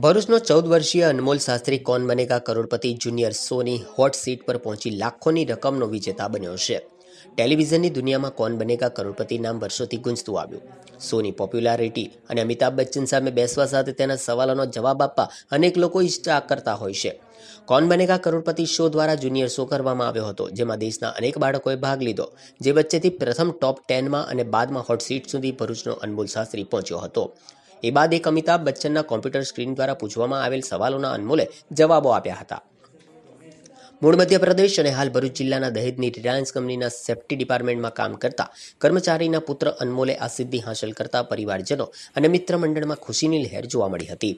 ભરૂચનો ચૌદ વર્ષીય અનમોલ શાસ્ત્રી કોન બનેગા કરોડપતિ જુનિયર સોની હોટ સીટ પર પહોંચી લાખોની રકમનો વિજેતા બન્યો છે ટેલિવિઝનની દુનિયામાં કોન બનેગા કરોડપતિ નામ વર્ષોથી ગુંજતું આવ્યું સોની પોપ્યુલારિટી અને અમિતાભ બચ્ચન સામે બેસવા સાથે તેના સવાલોનો જવાબ આપવા અનેક લોકો ઇષ્ટા કરતા હોય છે કોન બનેગા કરોડપતિ શો દ્વારા જુનિયર શો કરવામાં આવ્યો હતો જેમાં દેશના અનેક બાળકોએ ભાગ લીધો જે વચ્ચેથી પ્રથમ ટોપ ટેનમાં અને બાદમાં હોટ સીટ સુધી ભરૂચનો અનમોલ શાસ્ત્રી પહોંચ્યો હતો એ બાદ એક અમિતાભ બચ્ચનના કોમ્પ્યુટર સ્ક્રીન દ્વારા પૂછવામાં આવેલ સવાલોના અનમોલે જવાબો આપ્યા હતા મૂળ મધ્યપ્રદેશ અને હાલ ભરૂચ જિલ્લાના દહેજની રિલાયન્સ કંપનીના સેફ્ટી ડિપાર્ટમેન્ટમાં કામ કરતા કર્મચારીના પુત્ર અનમોલે આ સિદ્ધિ હાંસલ કરતા પરિવારજનો અને મિત્રમંડળમાં ખુશીની લહેર જોવા મળી હતી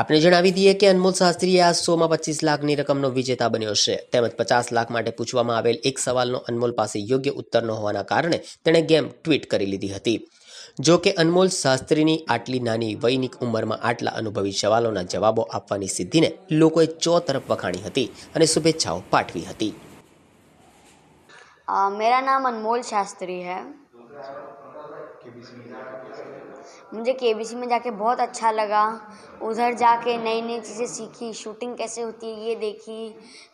આપણે જણાવી દઈએ કે અનમોલ શાસ્ત્રીએ આ શોમાં પચીસ લાખની રકમનો વિજેતા બન્યો છે તેમજ પચાસ લાખ માટે પૂછવામાં આવેલ એક સવાલનો અનમોલ પાસે યોગ્ય ઉત્તર ન હોવાના કારણે તેણે ગેમ ટ્વીટ કરી લીધી હતી જો કે અનમોલ શાસ્ત્રીની આટલી નાની વયની ઉંમરમાં આટલા अनुभवी सवालों जवाबों ने સિદ્ધિને લોકોએ ચો તરફ વખાણી હતી અને શુભેચ્છાઓ પાઠવી હતી मेरा नाम अनमोल शास्त्री है मुझे के में जाके बहुत अच्छा लगा उधर जाके नई नई चीज़ें सीखी शूटिंग कैसे होती है ये देखी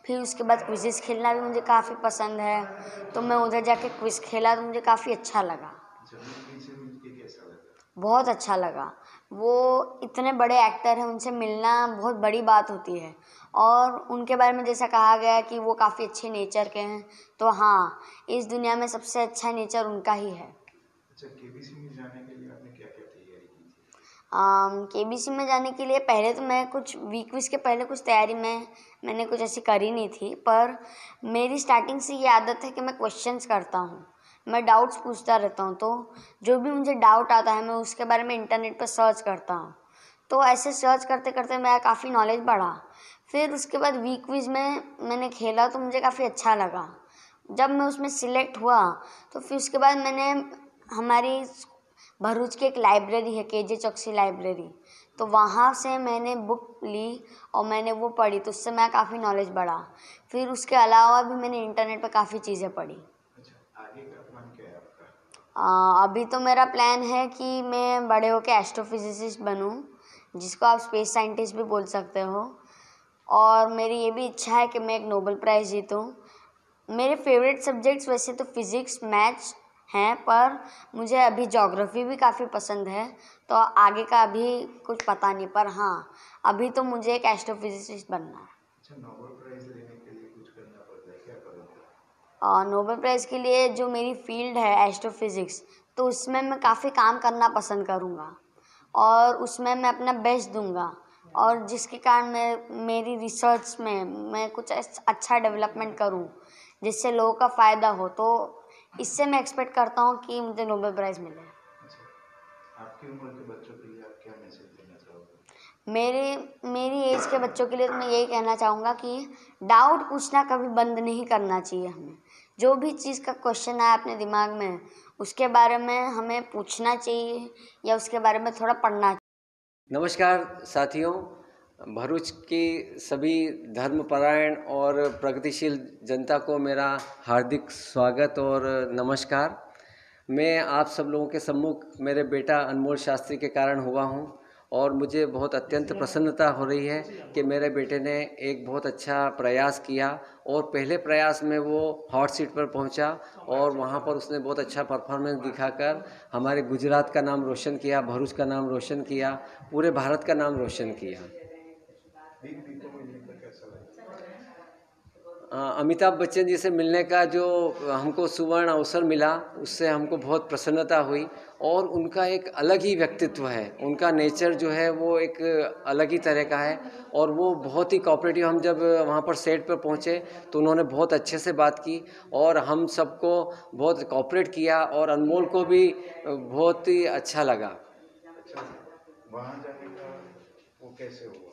फिर उसके बाद क्विजेस खेलना भी मुझे काफ़ी पसंद है तो मैं उधर जाके क्विज खेला तो मुझे काफ़ी अच्छा लगा बहुत अच्छा लगा वो इतने बड़े एक्टर हैं उनसे मिलना बहुत बड़ी बात होती है और उनके बारे में जैसा कहा गया कि वो काफ़ी अच्छे नेचर के हैं तो हाँ इस दुनिया में सबसे अच्छा नेचर उनका ही है अच्छा, के बी सी में जाने के लिए पहले तो मैं कुछ वीक वीस के पहले कुछ तैयारी में मैंने कुछ ऐसी करी नहीं थी पर मेरी स्टार्टिंग से ये आदत है कि मैं क्वेश्चंस करता हूँ मैं डाउट्स पूछता रहता हूँ तो जो भी मुझे डाउट आता है मैं उसके बारे में इंटरनेट पर सर्च करता हूँ तो ऐसे सर्च करते करते मेरा काफ़ी नॉलेज बढ़ा फिर उसके बाद वीक वीज में मैंने खेला तो मुझे काफ़ी अच्छा लगा जब मैं उसमें सिलेक्ट हुआ तो फिर उसके बाद मैंने हमारी भरूच की एक लाइब्रेरी है के जे चौकसी लाइब्रेरी तो वहाँ से मैंने बुक ली और मैंने वो पढ़ी तो उससे मैं काफ़ी नॉलेज बढ़ा फिर उसके अलावा भी मैंने इंटरनेट पर काफ़ी चीज़ें पढ़ी अभी तो मेरा प्लान है कि मैं बड़े हो के एस्ट्रोफिज़िसिस्ट बनूँ जिसको आप स्पेस साइंटिस्ट भी बोल सकते हो और मेरी ये भी इच्छा है कि मैं एक नोबल प्राइज़ जीतूँ मेरे फेवरेट सब्जेक्ट्स वैसे तो फिज़िक्स मैथ्स हैं पर मुझे अभी जोग्राफ़ी भी काफ़ी पसंद है तो आगे का अभी कुछ पता नहीं पर हाँ अभी तो मुझे एक एस्ट्रोफिज़िसिस्ट बनना है अच्छा, नोबेल प्राइज़ के लिए जो मेरी फ़ील्ड है एस्ट्रोफिज़िक्स तो उसमें मैं काफ़ी काम करना पसंद करूँगा और उसमें मैं अपना बेस्ट दूँगा और जिसके कारण मैं मेरी रिसर्च में मैं कुछ अच्छा डेवलपमेंट करूँ जिससे लोगों का फ़ायदा हो तो इससे मैं एक्सपेक्ट करता हूँ कि मुझे नोबेल प्राइज़ मिले आपकी उम्र के बच्चों के लिए आप क्या मैसेज देना चाहोगे मेरे मेरी एज के बच्चों के लिए तो मैं यही कहना चाहूँगा कि डाउट पूछना कभी बंद नहीं करना चाहिए हमें जो भी चीज़ का क्वेश्चन आया अपने दिमाग में उसके बारे में हमें पूछना चाहिए या उसके बारे में थोड़ा पढ़ना नमस्कार साथियों भरूच की सभी धर्मपरायण और प्रगतिशील जनता को मेरा हार्दिक स्वागत और नमस्कार मैं आप सब लोगों के सम्मुख मेरे बेटा अनमोल शास्त्री के कारण हुआ हूँ और मुझे बहुत अत्यंत प्रसन्नता हो रही है कि मेरे बेटे ने एक बहुत अच्छा प्रयास किया और पहले प्रयास में वो हॉट सीट पर पहुंचा और वहां पर उसने बहुत अच्छा परफॉर्मेंस दिखाकर हमारे गुजरात का नाम रोशन किया भरूच का नाम रोशन किया पूरे भारत का नाम रोशन किया अमिताभ बच्चन जी से मिलने का जो हमको सुवर्ण अवसर मिला उससे हमको बहुत प्रसन्नता हुई और उनका एक अलग ही व्यक्तित्व है उनका नेचर जो है वो एक अलग ही तरह का है और वो बहुत ही कॉपरेटिव हम जब वहाँ पर सेट पर पहुँचे तो उन्होंने बहुत अच्छे से बात की और हम सबको बहुत कॉपरेट किया और अनमोल को भी बहुत ही अच्छा लगा अच्छा वहाँ जाने का वो कैसे हुआ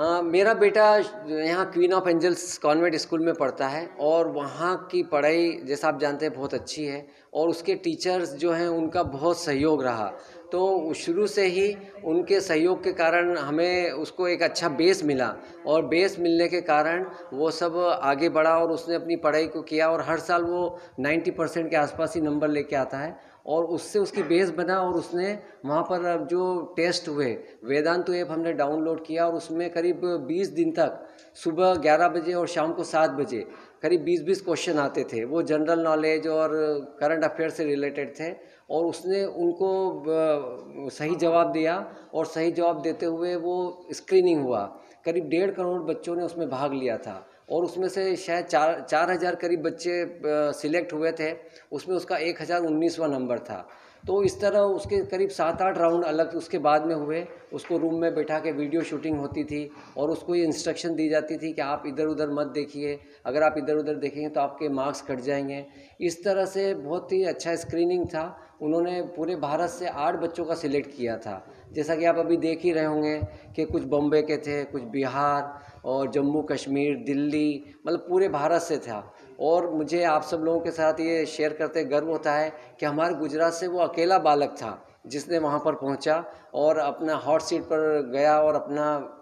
आ, हाँ, मेरा बेटा यहाँ queen of angels convent school में पढ़ता है और वहाँ की पढ़ाई जैसा आप जानते हैं बहुत अच्छी है और उसके टीचर्स जो हैं उनका बहुत सहयोग रहा तो शुरू से ही उनके सहयोग के कारण हमें उसको एक अच्छा बेस मिला और बेस मिलने के कारण वो सब आगे बढ़ा और उसने अपनी पढ़ाई को किया और हर साल वो 90 परसेंट के आसपास ही नंबर लेके आता है और उससे उसकी बेस बना और उसने वहाँ पर अब जो टेस्ट हुए वेदांत तो ऐप हमने डाउनलोड किया और उसमें करीब 20 दिन तक सुबह 11 बजे और शाम को 7 बजे करीब 20-20 क्वेश्चन आते थे वो जनरल नॉलेज और करंट अफेयर से रिलेटेड थे और उसने उनको सही जवाब दिया और सही जवाब देते हुए वो स्क्रीनिंग हुआ करीब डेढ़ करोड़ बच्चों ने उसमें भाग लिया था और उसमें से शायद चार चार हज़ार करीब बच्चे सिलेक्ट हुए थे उसमें उसका एक हज़ार उन्नीसवां नंबर था तो इस तरह उसके करीब सात आठ राउंड अलग उसके बाद में हुए उसको रूम में बैठा के वीडियो शूटिंग होती थी और उसको ये इंस्ट्रक्शन दी जाती थी कि आप इधर उधर मत देखिए अगर आप इधर उधर देखेंगे तो आपके मार्क्स कट जाएंगे इस तरह से बहुत ही अच्छा स्क्रीनिंग था उन्होंने पूरे भारत से आठ बच्चों का सिलेक्ट किया था जैसा कि आप अभी देख ही रहे होंगे कि कुछ बॉम्बे के थे कुछ बिहार और जम्मू कश्मीर दिल्ली मतलब पूरे भारत से था और मुझे आप सब लोगों के साथ ये शेयर करते गर्व होता है कि हमारे गुजरात से वो अकेला बालक था जिसने वहाँ पर पहुँचा और अपना हॉट सीट पर गया और अपना